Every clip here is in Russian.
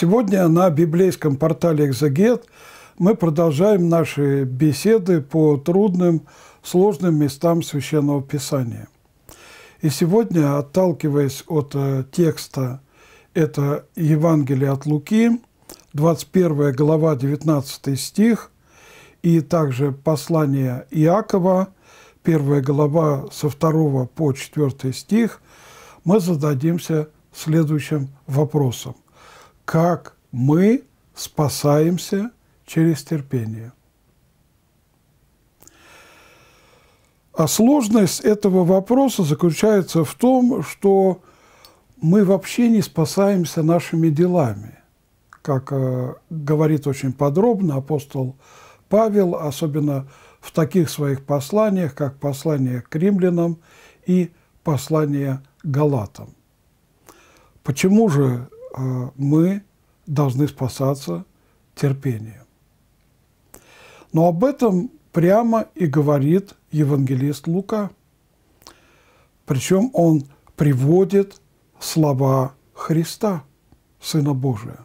Сегодня на библейском портале «Экзегет» мы продолжаем наши беседы по трудным, сложным местам Священного Писания. И сегодня, отталкиваясь от э, текста, это Евангелие от Луки, 21 глава, 19 стих, и также послание Иакова, 1 глава со 2 по 4 стих, мы зададимся следующим вопросом – как мы спасаемся через терпение. А сложность этого вопроса заключается в том, что мы вообще не спасаемся нашими делами. Как э, говорит очень подробно апостол Павел, особенно в таких своих посланиях, как послание к римлянам и послание к галатам. Почему же Э, мы должны спасаться терпением. Но об этом прямо и говорит евангелист Лука. Причем он приводит слова Христа, Сына Божия.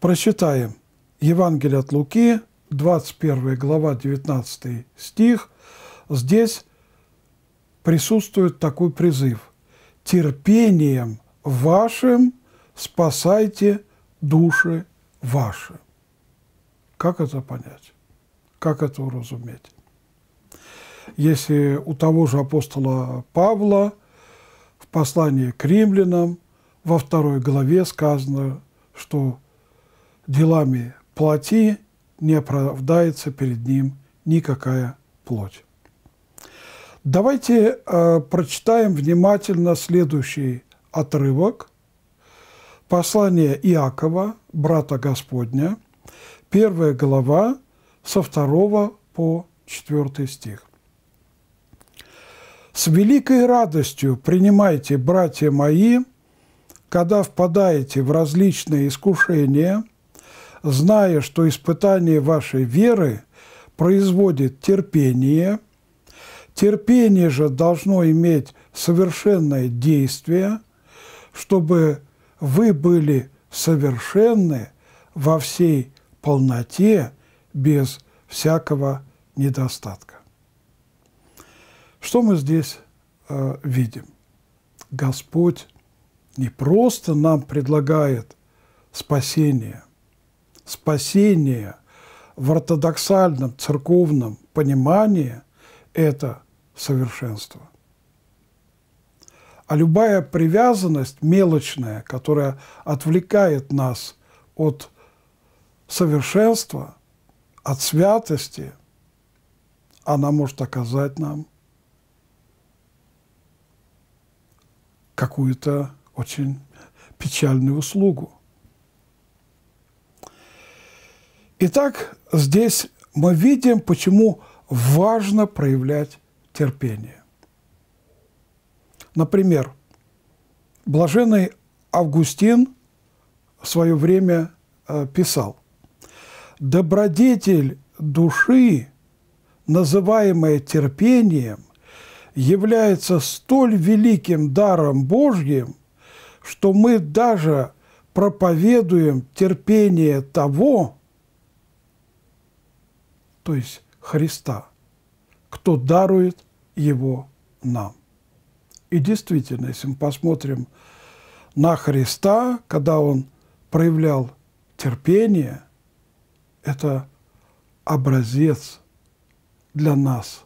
Прочитаем Евангелие от Луки, 21 глава, 19 стих. Здесь присутствует такой призыв – терпением – вашим спасайте души ваши. Как это понять? Как это уразуметь? Если у того же апостола Павла в послании к римлянам во второй главе сказано, что делами плоти не оправдается перед ним никакая плоть. Давайте э, прочитаем внимательно следующий отрывок Послание Иакова, брата Господня, первая глава со второго по четвертый стих. «С великой радостью принимайте, братья мои, когда впадаете в различные искушения, зная, что испытание вашей веры производит терпение, терпение же должно иметь совершенное действие – чтобы вы были совершенны во всей полноте, без всякого недостатка. Что мы здесь э, видим? Господь не просто нам предлагает спасение, спасение в ортодоксальном церковном понимании – это совершенство. А любая привязанность мелочная, которая отвлекает нас от совершенства, от святости, она может оказать нам какую-то очень печальную услугу. Итак, здесь мы видим, почему важно проявлять терпение. Например, блаженный Августин в свое время э, писал, «Добродетель души, называемая терпением, является столь великим даром Божьим, что мы даже проповедуем терпение того, то есть Христа, кто дарует его нам. И действительно, если мы посмотрим на Христа, когда он проявлял терпение, это образец для нас.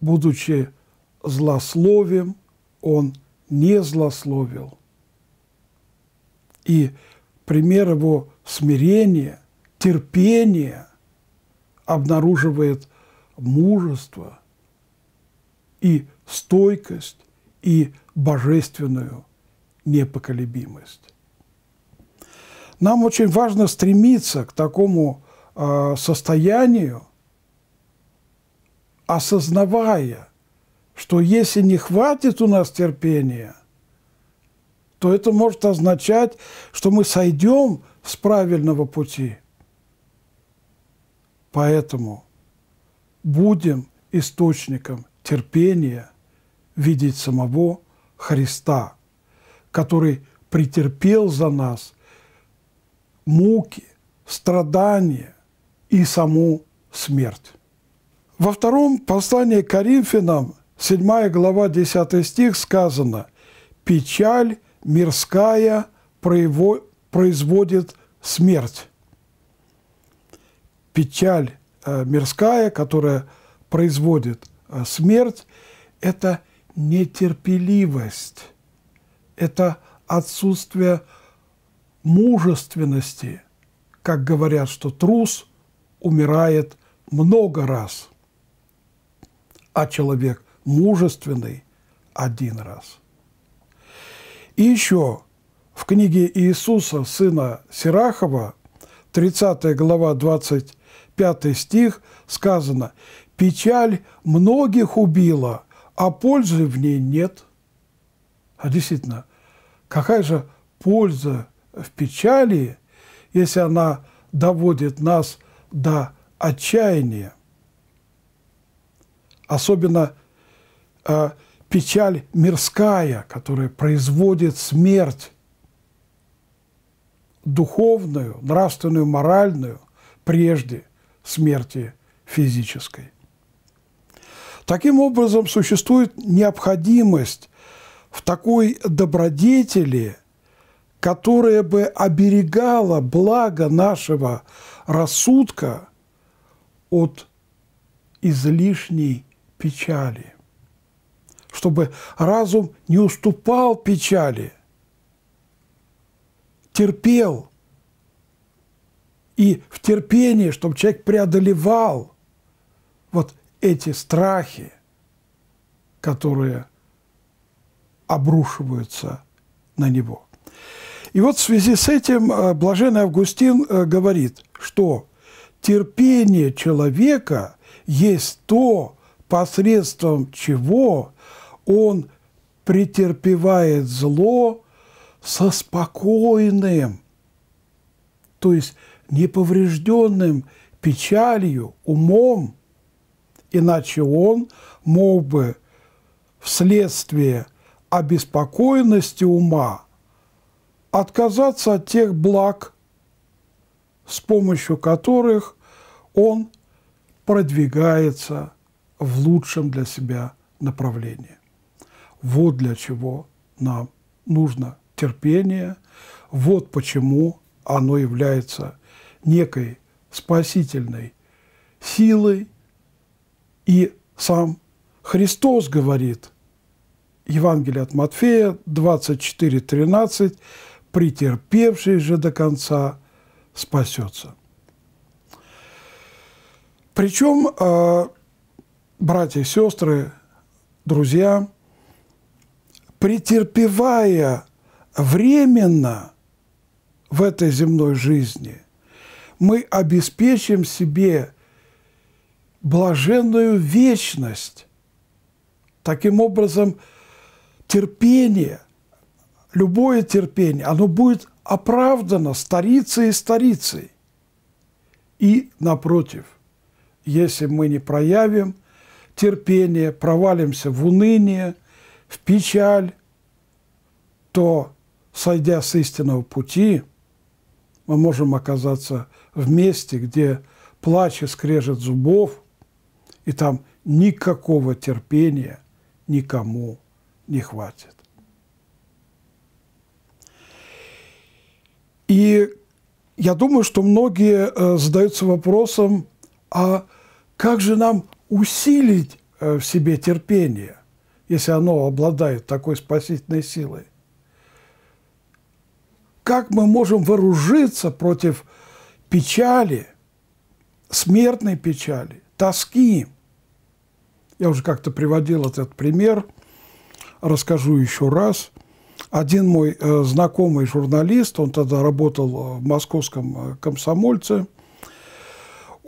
Будучи злословием, он не злословил. И пример его смирения, терпения обнаруживает мужество и стойкость и божественную непоколебимость. Нам очень важно стремиться к такому э, состоянию, осознавая, что если не хватит у нас терпения, то это может означать, что мы сойдем с правильного пути. Поэтому будем источником терпения – видеть самого Христа, который претерпел за нас муки, страдания и саму смерть. Во втором послании к Коринфянам, 7 глава, 10 стих сказано «Печаль мирская производит смерть». Печаль э, мирская, которая производит э, смерть, это – нетерпеливость, это отсутствие мужественности, как говорят, что трус умирает много раз, а человек мужественный один раз. И еще в книге Иисуса, сына Сирахова, 30 глава, 25 стих, сказано, «Печаль многих убила, а пользы в ней нет. А действительно, какая же польза в печали, если она доводит нас до отчаяния? Особенно э, печаль мирская, которая производит смерть духовную, нравственную, моральную прежде смерти физической. Таким образом, существует необходимость в такой добродетели, которая бы оберегала благо нашего рассудка от излишней печали, чтобы разум не уступал печали, терпел и в терпении, чтобы человек преодолевал вот эти страхи, которые обрушиваются на него. И вот в связи с этим э, блаженный Августин э, говорит, что терпение человека есть то, посредством чего он претерпевает зло со спокойным, то есть неповрежденным печалью, умом иначе он мог бы вследствие обеспокоенности ума отказаться от тех благ, с помощью которых он продвигается в лучшем для себя направлении. Вот для чего нам нужно терпение, вот почему оно является некой спасительной силой, и сам Христос говорит, Евангелие от Матфея 24:13, претерпевший же до конца спасется. Причем, а, братья и сестры, друзья, претерпевая временно в этой земной жизни, мы обеспечим себе блаженную вечность. Таким образом, терпение, любое терпение, оно будет оправдано старицей и старицей. И, напротив, если мы не проявим терпение, провалимся в уныние, в печаль, то, сойдя с истинного пути, мы можем оказаться в месте, где плач и скрежет зубов – и там никакого терпения никому не хватит. И я думаю, что многие э, задаются вопросом, а как же нам усилить э, в себе терпение, если оно обладает такой спасительной силой? Как мы можем вооружиться против печали, смертной печали, тоски – я уже как-то приводил этот пример, расскажу еще раз. Один мой э, знакомый журналист, он тогда работал э, в московском э, комсомольце,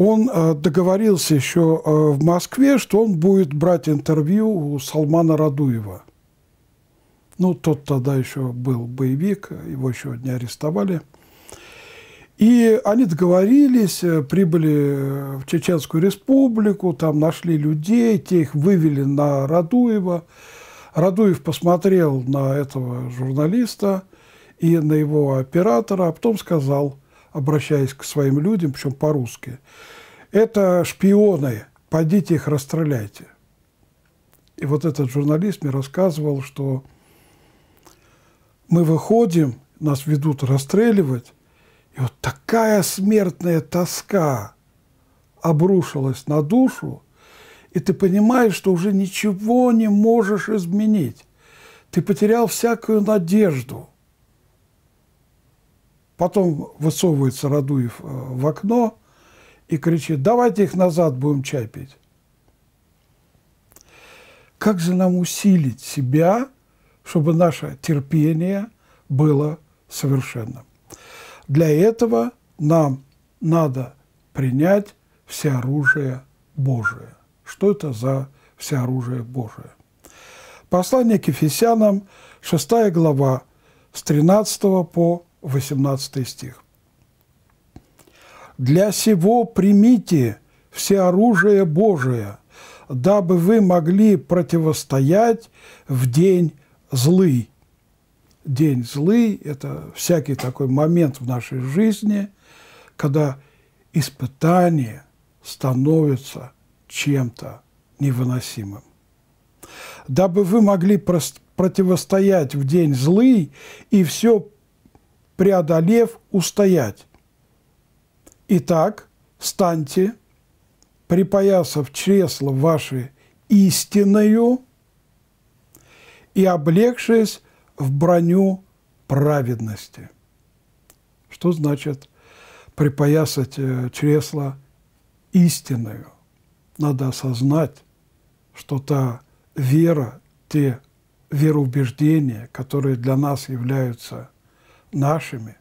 он договорился еще в Москве, что он будет брать интервью у Салмана Радуева. Ну, тот тогда еще был боевик, его еще не арестовали – и они договорились, э, прибыли э, в Чеченскую республику, там нашли людей, те их вывели на Радуева. Радуев посмотрел на этого журналиста и на его оператора, а потом сказал, обращаясь к своим людям, причем по-русски, «Это шпионы, пойдите их расстреляйте». И вот этот журналист мне рассказывал, что мы выходим, нас ведут расстреливать, и вот такая смертная тоска обрушилась на душу, и ты понимаешь, что уже ничего не можешь изменить. Ты потерял всякую надежду. Потом высовывается Радуев э, в окно и кричит, давайте их назад будем чай пить. Как же нам усилить себя, чтобы наше терпение было совершенным? Для этого нам надо принять всеоружие Божие. Что это за всеоружие Божие? Послание к Ефесянам, 6 глава, с 13 по 18 стих. «Для сего примите всеоружие Божие, дабы вы могли противостоять в день злый, день злый, это всякий такой момент в нашей жизни, когда испытание становится чем-то невыносимым. Дабы вы могли противостоять в день злый и все преодолев, устоять. Итак, станьте, припоясав чресло ваше истинною и облегшись в броню праведности. Что значит припоясать э, чресло истинную? Надо осознать, что та вера, те вероубеждения, которые для нас являются нашими,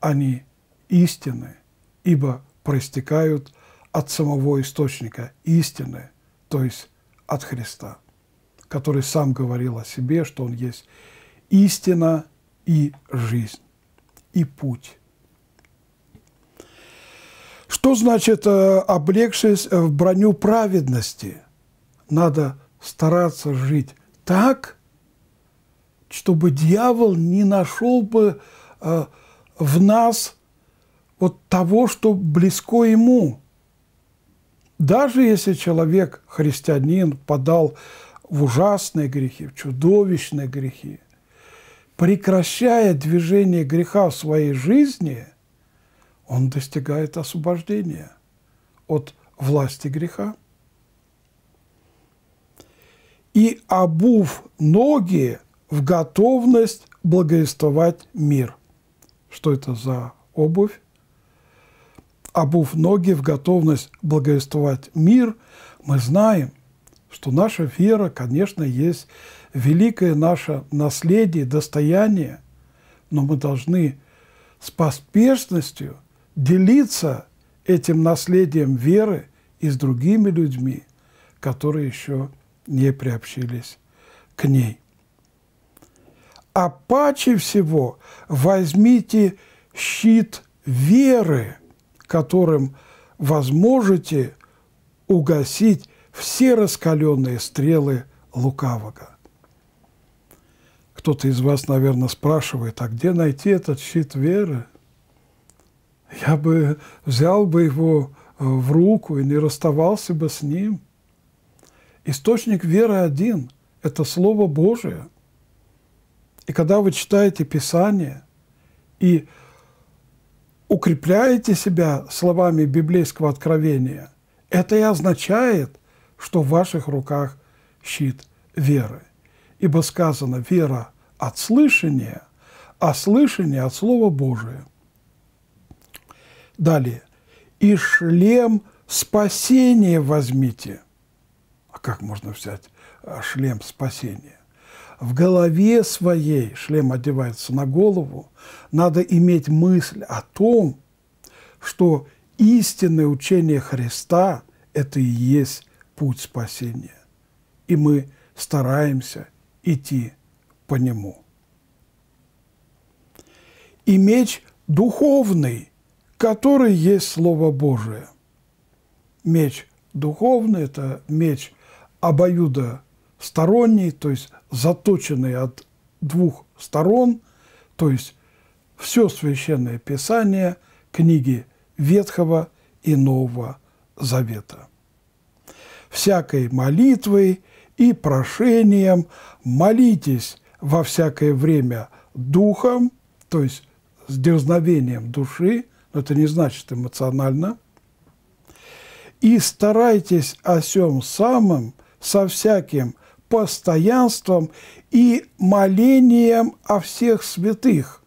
они истины, ибо проистекают от самого источника истины, то есть от Христа, который сам говорил о себе, что Он есть истина и жизнь, и путь. Что значит э, облегшись в броню праведности? Надо стараться жить так, чтобы дьявол не нашел бы э, в нас вот того, что близко ему. Даже если человек, христианин, подал в ужасные грехи, в чудовищные грехи – прекращая движение греха в своей жизни, он достигает освобождения от власти греха. И обув ноги в готовность благовествовать мир. Что это за обувь? Обув ноги в готовность благовествовать мир, мы знаем, что наша вера, конечно, есть великое наше наследие, достояние, но мы должны с поспешностью делиться этим наследием веры и с другими людьми, которые еще не приобщились к ней. А паче всего возьмите щит веры, которым возможете угасить все раскаленные стрелы лукавого. Кто-то из вас, наверное, спрашивает, а где найти этот щит веры? Я бы взял бы его э, в руку и не расставался бы с ним. Источник веры один – это Слово Божие. И когда вы читаете Писание и укрепляете себя словами библейского откровения, это и означает, что в ваших руках щит веры. Ибо сказано, вера от слышания, а слышание от Слова Божия. Далее. «И шлем спасения возьмите». А как можно взять а, шлем спасения? В голове своей шлем одевается на голову. Надо иметь мысль о том, что истинное учение Христа – это и есть путь спасения. И мы стараемся идти по нему. И меч духовный, который есть Слово Божие. Меч духовный – это меч обоюда сторонний, то есть заточенный от двух сторон, то есть все Священное Писание, книги Ветхого и Нового Завета. Всякой молитвой и прошением молитесь во всякое время духом, то есть с дерзновением души, но это не значит эмоционально, и старайтесь о всем самом со всяким постоянством и молением о всех святых.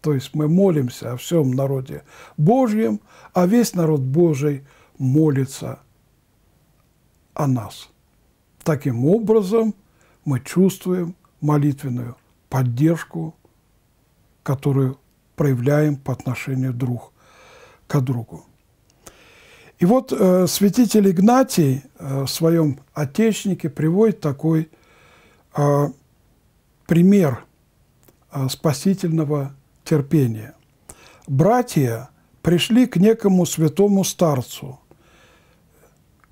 То есть мы молимся о всем народе Божьем, а весь народ Божий молится о нас. Таким образом мы чувствуем молитвенную поддержку, которую проявляем по отношению друг к другу. И вот э, святитель Игнатий э, в своем «Отечнике» приводит такой э, пример э, спасительного терпения. «Братья пришли к некому святому старцу,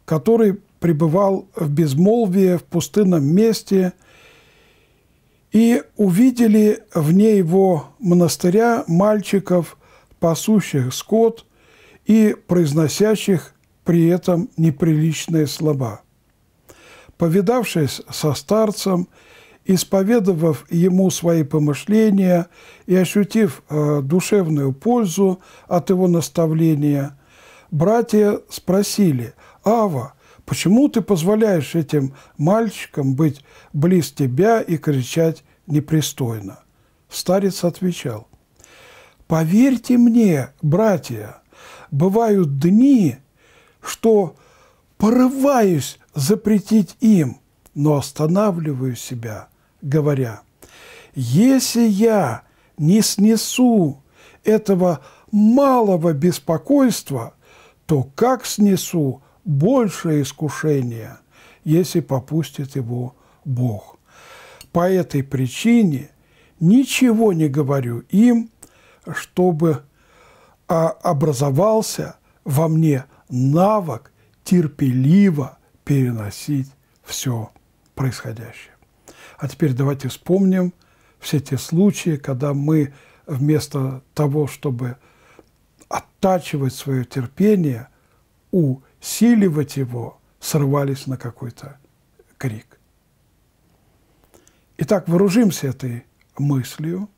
который пребывал в безмолвии в пустынном месте – и увидели вне его монастыря мальчиков, пасущих скот и произносящих при этом неприличные слова. Повидавшись со старцем, исповедовав ему свои помышления и ощутив э, душевную пользу от его наставления, братья спросили, «Ава, Почему ты позволяешь этим мальчикам быть близ тебя и кричать непристойно? Старец отвечал, «Поверьте мне, братья, бывают дни, что порываюсь запретить им, но останавливаю себя, говоря, если я не снесу этого малого беспокойства, то как снесу большее искушение, если попустит его Бог. По этой причине ничего не говорю им, чтобы а, образовался во мне навык терпеливо переносить все происходящее. А теперь давайте вспомним все те случаи, когда мы вместо того, чтобы оттачивать свое терпение у силивать его, сорвались на какой-то крик. Итак, вооружимся этой мыслью,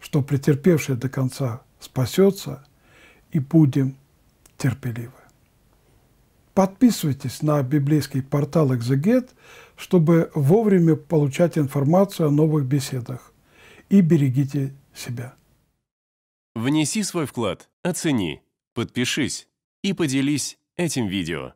что претерпевший до конца спасется, и будем терпеливы. Подписывайтесь на библейский портал «Экзегет», чтобы вовремя получать информацию о новых беседах. И берегите себя. Внеси свой вклад, оцени, подпишись и поделись этим видео.